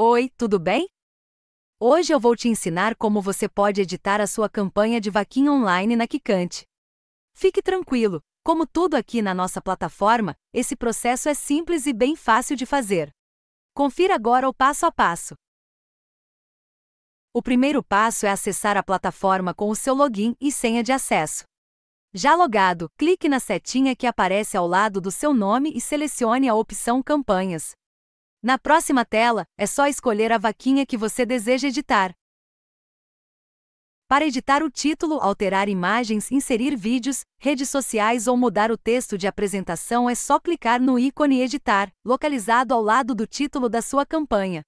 Oi, tudo bem? Hoje eu vou te ensinar como você pode editar a sua campanha de vaquinha online na Kikante. Fique tranquilo, como tudo aqui na nossa plataforma, esse processo é simples e bem fácil de fazer. Confira agora o passo a passo. O primeiro passo é acessar a plataforma com o seu login e senha de acesso. Já logado, clique na setinha que aparece ao lado do seu nome e selecione a opção Campanhas. Na próxima tela, é só escolher a vaquinha que você deseja editar. Para editar o título, alterar imagens, inserir vídeos, redes sociais ou mudar o texto de apresentação é só clicar no ícone Editar, localizado ao lado do título da sua campanha.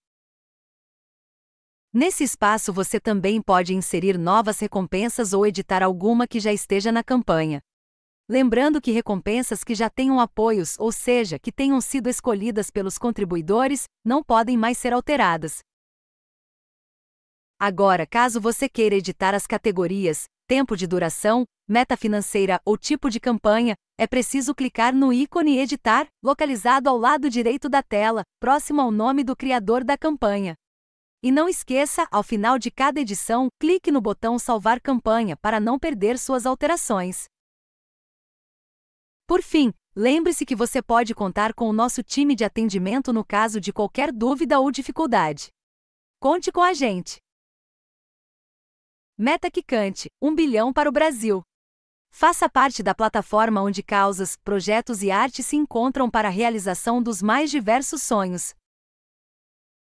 Nesse espaço você também pode inserir novas recompensas ou editar alguma que já esteja na campanha lembrando que recompensas que já tenham apoios, ou seja, que tenham sido escolhidas pelos contribuidores, não podem mais ser alteradas. Agora, caso você queira editar as categorias, tempo de duração, meta financeira ou tipo de campanha, é preciso clicar no ícone Editar, localizado ao lado direito da tela, próximo ao nome do criador da campanha. E não esqueça, ao final de cada edição, clique no botão Salvar Campanha para não perder suas alterações. Por fim, lembre-se que você pode contar com o nosso time de atendimento no caso de qualquer dúvida ou dificuldade. Conte com a gente! Meta Quicante um bilhão para o Brasil. Faça parte da plataforma onde causas, projetos e arte se encontram para a realização dos mais diversos sonhos.